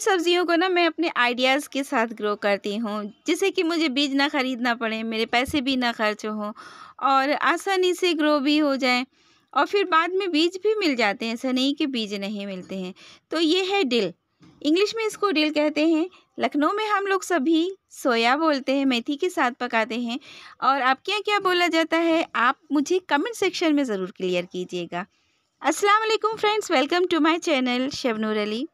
कुछ सब्जियों को ना मैं अपने आइडियाज़ के साथ ग्रो करती हूँ जिससे कि मुझे बीज ना ख़रीदना पड़े मेरे पैसे भी ना खर्च हों और आसानी से ग्रो भी हो जाए और फिर बाद में बीज भी मिल जाते हैं ऐसा नहीं कि बीज नहीं मिलते हैं तो ये है डिल इंग्लिश में इसको डिल कहते हैं लखनऊ में हम लोग सभी सोया बोलते हैं मेथी के साथ पकाते हैं और आपके यहाँ क्या बोला जाता है आप मुझे कमेंट सेक्शन में ज़रूर क्लियर कीजिएगा अस्सलाम वालेकुम friends welcome to my channel Shabnoor Ali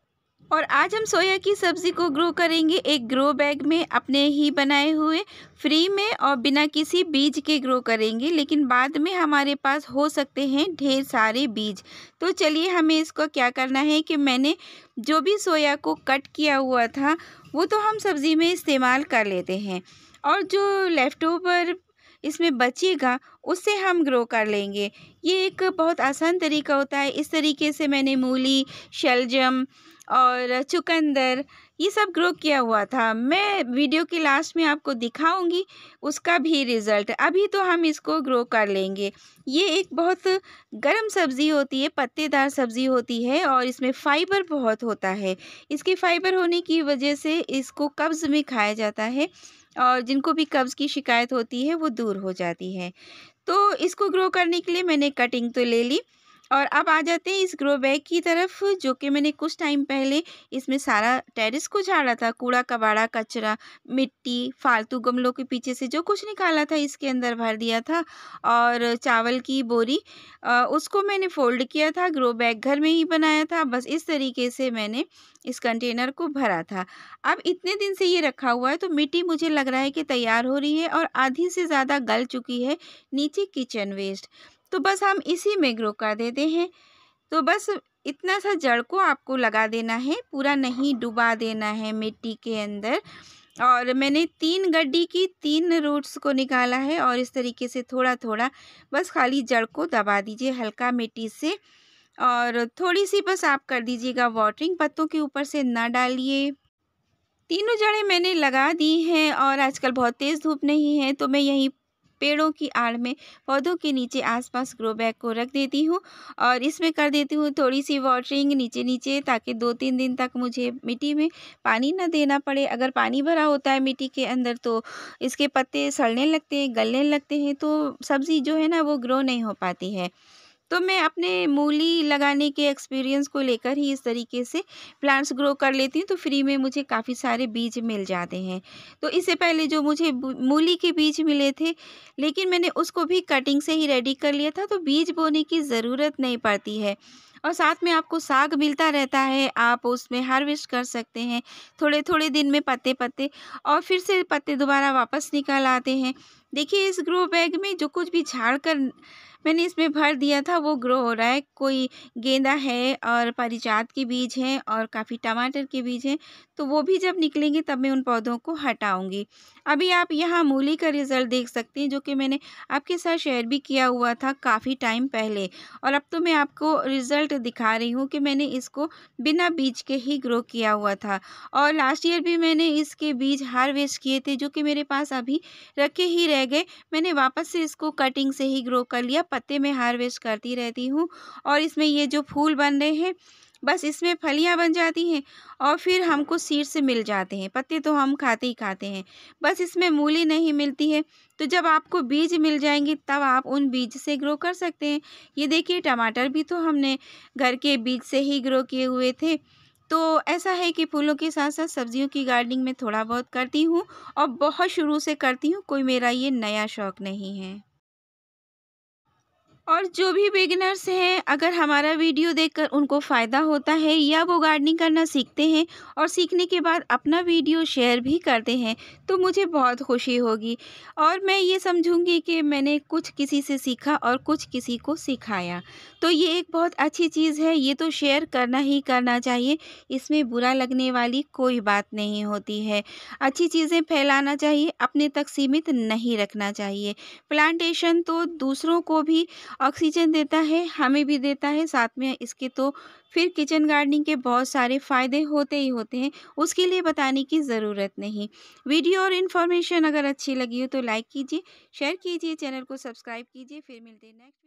और आज हम सोया की सब्ज़ी को ग्रो करेंगे एक ग्रो बैग में अपने ही बनाए हुए फ्री में और बिना किसी बीज के ग्रो करेंगे लेकिन बाद में हमारे पास हो सकते हैं ढेर सारे बीज तो चलिए हमें इसको क्या करना है कि मैंने जो भी सोया को कट किया हुआ था वो तो हम सब्ज़ी में इस्तेमाल कर लेते हैं और जो लेफ़्ट ओवर इसमें बचेगा उससे हम ग्रो कर लेंगे ये एक बहुत आसान तरीका होता है इस तरीके से मैंने मूली शलजम और चुकंदर ये सब ग्रो किया हुआ था मैं वीडियो के लास्ट में आपको दिखाऊंगी उसका भी रिज़ल्ट अभी तो हम इसको ग्रो कर लेंगे ये एक बहुत गर्म सब्ज़ी होती है पत्तेदार सब्ज़ी होती है और इसमें फ़ाइबर बहुत होता है इसके फ़ाइबर होने की वजह से इसको कब्ज़ में खाया जाता है और जिनको भी कब्ज़ की शिकायत होती है वो दूर हो जाती है तो इसको ग्रो करने के लिए मैंने कटिंग तो ले ली और अब आ जाते हैं इस ग्रो बैग की तरफ जो कि मैंने कुछ टाइम पहले इसमें सारा टेरिस को झाड़ा था कूड़ा कबाड़ा कचरा मिट्टी फालतू गमलों के पीछे से जो कुछ निकाला था इसके अंदर भर दिया था और चावल की बोरी उसको मैंने फोल्ड किया था ग्रो बैग घर में ही बनाया था बस इस तरीके से मैंने इस कंटेनर को भरा था अब इतने दिन से ये रखा हुआ है तो मिट्टी मुझे लग रहा है कि तैयार हो रही है और आधी से ज़्यादा गल चुकी है नीचे किचन वेस्ट तो बस हम इसी में ग्रो कर देते हैं तो बस इतना सा जड़ को आपको लगा देना है पूरा नहीं डुबा देना है मिट्टी के अंदर और मैंने तीन गड्डी की तीन रूट्स को निकाला है और इस तरीके से थोड़ा थोड़ा बस खाली जड़ को दबा दीजिए हल्का मिट्टी से और थोड़ी सी बस आप कर दीजिएगा वाटरिंग पत्तों के ऊपर से ना डालिए तीनों जड़ें मैंने लगा दी हैं और आजकल बहुत तेज़ धूप नहीं है तो मैं यहीं पेड़ों की आड़ में पौधों के नीचे आसपास ग्रो बैग को रख देती हूँ और इसमें कर देती हूँ थोड़ी सी वाटरिंग नीचे नीचे ताकि दो तीन दिन तक मुझे मिट्टी में पानी ना देना पड़े अगर पानी भरा होता है मिट्टी के अंदर तो इसके पत्ते सड़ने लगते हैं गलने लगते हैं तो सब्ज़ी जो है ना वो ग्रो नहीं हो पाती है तो मैं अपने मूली लगाने के एक्सपीरियंस को लेकर ही इस तरीके से प्लांट्स ग्रो कर लेती हूँ तो फ्री में मुझे काफ़ी सारे बीज मिल जाते हैं तो इससे पहले जो मुझे मूली के बीज मिले थे लेकिन मैंने उसको भी कटिंग से ही रेडी कर लिया था तो बीज बोने की ज़रूरत नहीं पड़ती है और साथ में आपको साग मिलता रहता है आप उसमें हार्वेस्ट कर सकते हैं थोड़े थोड़े दिन में पत्ते पत्ते और फिर से पत्ते दोबारा वापस निकल आते हैं देखिए इस ग्रो बैग में जो कुछ भी झाड़ कर मैंने इसमें भर दिया था वो ग्रो हो रहा है कोई गेंदा है और परिजात के बीज हैं और काफ़ी टमाटर के बीज हैं तो वो भी जब निकलेंगे तब मैं उन पौधों को हटाऊंगी अभी आप यहाँ मूली का रिज़ल्ट देख सकते हैं जो कि मैंने आपके साथ शेयर भी किया हुआ था काफ़ी टाइम पहले और अब तो मैं आपको रिज़ल्ट दिखा रही हूँ कि मैंने इसको बिना बीज के ही ग्रो किया हुआ था और लास्ट ईयर भी मैंने इसके बीज हार्वेस्ट किए थे जो कि मेरे पास अभी रखे ही रह गए मैंने वापस से इसको कटिंग से ही ग्रो कर लिया पत्ते में हार्वेस्ट करती रहती हूँ और इसमें ये जो फूल बन रहे हैं बस इसमें फलियाँ बन जाती हैं और फिर हमको से मिल जाते हैं पत्ते तो हम खाते ही खाते हैं बस इसमें मूली नहीं मिलती है तो जब आपको बीज मिल जाएंगे तब आप उन बीज से ग्रो कर सकते हैं ये देखिए टमाटर भी तो हमने घर के बीज से ही ग्रो किए हुए थे तो ऐसा है कि फूलों के साथ साथ सब्जियों की गार्डनिंग में थोड़ा बहुत करती हूँ और बहुत शुरू से करती हूँ कोई मेरा ये नया शौक़ नहीं है और जो भी बिगिनर्स हैं अगर हमारा वीडियो देखकर उनको फ़ायदा होता है या वो गार्डनिंग करना सीखते हैं और सीखने के बाद अपना वीडियो शेयर भी करते हैं तो मुझे बहुत खुशी होगी और मैं ये समझूंगी कि मैंने कुछ किसी से सीखा और कुछ किसी को सिखाया तो ये एक बहुत अच्छी चीज़ है ये तो शेयर करना ही करना चाहिए इसमें बुरा लगने वाली कोई बात नहीं होती है अच्छी चीज़ें फैलाना चाहिए अपने तक सीमित नहीं रखना चाहिए प्लांटेशन तो दूसरों को भी ऑक्सीजन देता है हमें भी देता है साथ में इसके तो फिर किचन गार्डनिंग के बहुत सारे फ़ायदे होते ही होते हैं उसके लिए बताने की ज़रूरत नहीं वीडियो और इन्फॉर्मेशन अगर अच्छी लगी हो तो लाइक कीजिए शेयर कीजिए चैनल को सब्सक्राइब कीजिए फिर मिलते हैं नेक्स्ट